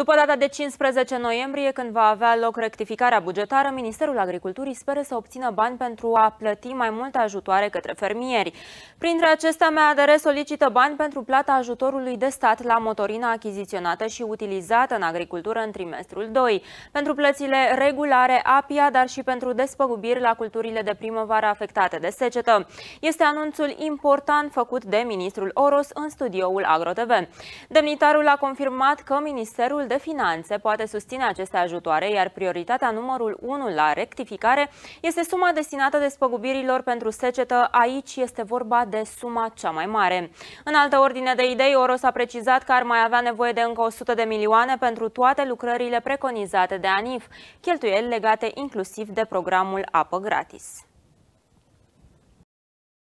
După data de 15 noiembrie, când va avea loc rectificarea bugetară, Ministerul Agriculturii speră să obțină bani pentru a plăti mai multe ajutoare către fermieri. Printre acestea, MADR solicită bani pentru plata ajutorului de stat la motorina achiziționată și utilizată în agricultură în trimestrul 2, pentru plățile regulare APIA, dar și pentru despăgubiri la culturile de primăvară afectate de secetă. Este anunțul important făcut de ministrul Oros în studioul AgroTV. Demnitarul a confirmat că Ministerul de Finanțe poate susține aceste ajutoare, iar prioritatea numărul 1 la rectificare este suma destinată despăgubirilor pentru secetă. Aici este vorba de suma cea mai mare. În altă ordine de idei, Oros a precizat că ar mai avea nevoie de încă 100 de milioane pentru toate lucrările preconizate de ANIF, cheltuieli legate inclusiv de programul apă gratis.